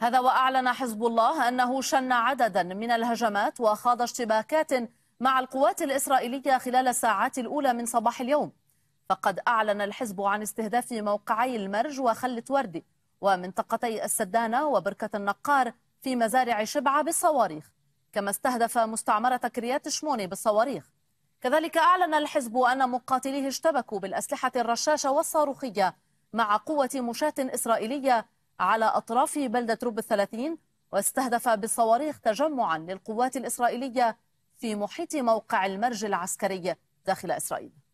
هذا وأعلن حزب الله أنه شن عددا من الهجمات وخاض اشتباكات مع القوات الإسرائيلية خلال الساعات الأولى من صباح اليوم فقد أعلن الحزب عن استهداف موقعي المرج وخلة وردي ومنطقتي السدانة وبركة النقار في مزارع شبعة بالصواريخ كما استهدف مستعمرة كريات شموني بالصواريخ كذلك أعلن الحزب أن مقاتليه اشتبكوا بالأسلحة الرشاشة والصاروخية مع قوة مشاة إسرائيلية على أطراف بلدة رب الثلاثين واستهدف بصواريخ تجمعا للقوات الإسرائيلية في محيط موقع المرج العسكري داخل إسرائيل